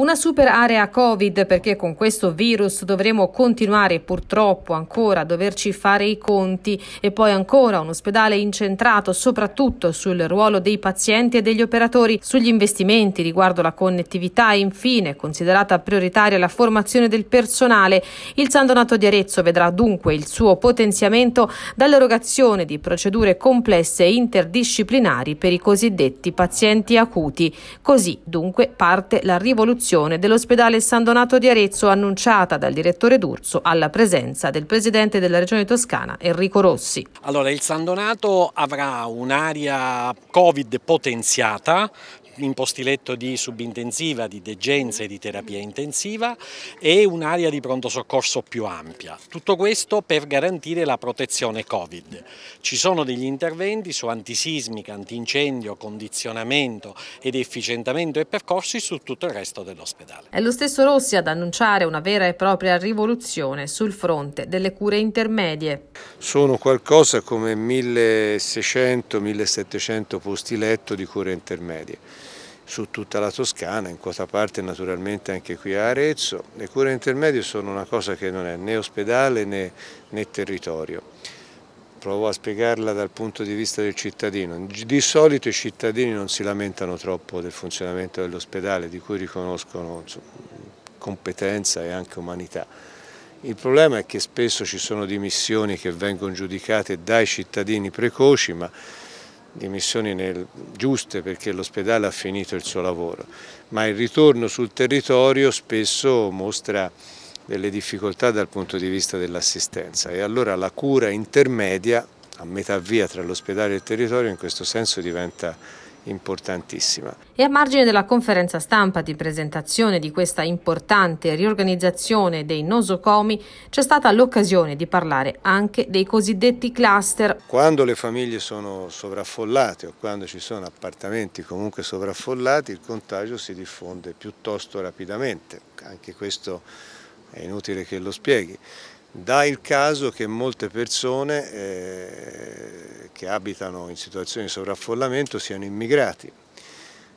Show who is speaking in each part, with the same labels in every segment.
Speaker 1: Una super area Covid perché con questo virus dovremo continuare purtroppo ancora a doverci fare i conti e poi ancora un ospedale incentrato soprattutto sul ruolo dei pazienti e degli operatori, sugli investimenti riguardo la connettività e infine, considerata prioritaria la formazione del personale, il San Donato di Arezzo vedrà dunque il suo potenziamento dall'erogazione di procedure complesse e interdisciplinari per i cosiddetti pazienti acuti. Così dunque parte la rivoluzione ricostruzione dell'ospedale San Donato di Arezzo annunciata dal direttore D'Urso alla presenza del presidente della regione toscana Enrico Rossi.
Speaker 2: Allora il San Donato avrà un'area Covid potenziata in postiletto di subintensiva, di degenza e di terapia intensiva e un'area di pronto soccorso più ampia. Tutto questo per garantire la protezione Covid. Ci sono degli interventi su antisismica, antincendio, condizionamento ed efficientamento e percorsi su tutto il resto
Speaker 1: dell'ospedale. È lo stesso Rossi ad annunciare una vera e propria rivoluzione sul fronte delle cure intermedie.
Speaker 3: Sono qualcosa come 1600-1700 posti letto di cure intermedie su tutta la Toscana, in quota parte naturalmente anche qui a Arezzo. Le cure intermedie sono una cosa che non è né ospedale né, né territorio. Provo a spiegarla dal punto di vista del cittadino. Di solito i cittadini non si lamentano troppo del funzionamento dell'ospedale, di cui riconoscono competenza e anche umanità. Il problema è che spesso ci sono dimissioni che vengono giudicate dai cittadini precoci, ma dimissioni nel, giuste perché l'ospedale ha finito il suo lavoro, ma il ritorno sul territorio spesso mostra delle difficoltà dal punto di vista dell'assistenza e allora la cura intermedia a metà via tra l'ospedale e il territorio in questo senso diventa importantissima.
Speaker 1: E a margine della conferenza stampa di presentazione di questa importante riorganizzazione dei nosocomi c'è stata l'occasione di parlare anche dei cosiddetti cluster.
Speaker 3: Quando le famiglie sono sovraffollate o quando ci sono appartamenti comunque sovraffollati il contagio si diffonde piuttosto rapidamente, anche questo è inutile che lo spieghi. Dà il caso che molte persone eh, che abitano in situazioni di sovraffollamento siano immigrati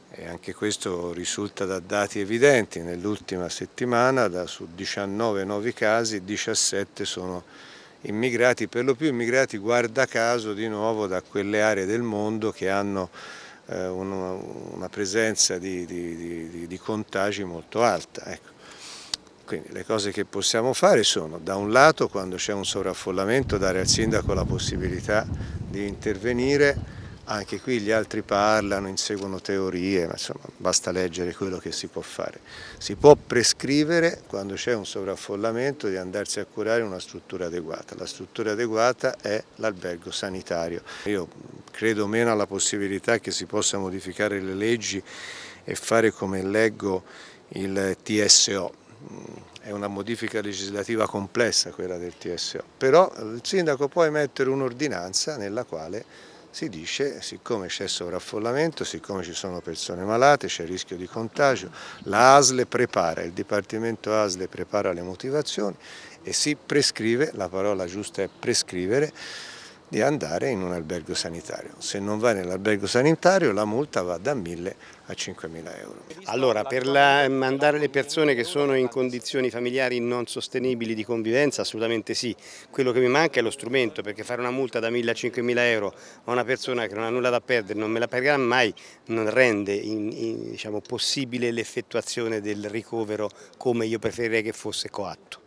Speaker 3: e anche questo risulta da dati evidenti, nell'ultima settimana da, su 19 nuovi casi 17 sono immigrati, per lo più immigrati guarda caso di nuovo da quelle aree del mondo che hanno eh, una, una, presenza di, di, di, di contagi molto alta. Ecco. Quindi le cose che possiamo fare sono, da un lato, quando c'è un sovraffollamento, dare al sindaco la possibilità di intervenire, anche qui gli altri parlano, inseguono teorie, ma insomma basta leggere quello che si può fare. Si può prescrivere, quando c'è un sovraffollamento, di andarsi a curare una struttura adeguata. La struttura adeguata è l'albergo sanitario. Io credo meno alla possibilità che si possa modificare le leggi e fare come leggo il TSO, è una modifica legislativa complessa quella del TSO, però il sindaco può emettere un'ordinanza nella quale si dice siccome c'è sovraffollamento, siccome ci sono persone malate, c'è rischio di contagio, la ASLE prepara, il Dipartimento ASLE prepara le motivazioni e si prescrive, la parola giusta è prescrivere, di andare in un albergo sanitario. Se non va nell'albergo sanitario la multa va da 1.000 a 5.000 euro. Allora, per la, mandare le persone che sono in condizioni familiari non sostenibili di convivenza, assolutamente sì. Quello che mi manca è lo strumento, perché fare una multa da 1.000 a 5.000 euro a una persona che non ha nulla da perdere, non me la pagherà mai, non rende in, in, diciamo, possibile l'effettuazione del ricovero come io preferirei che fosse coatto.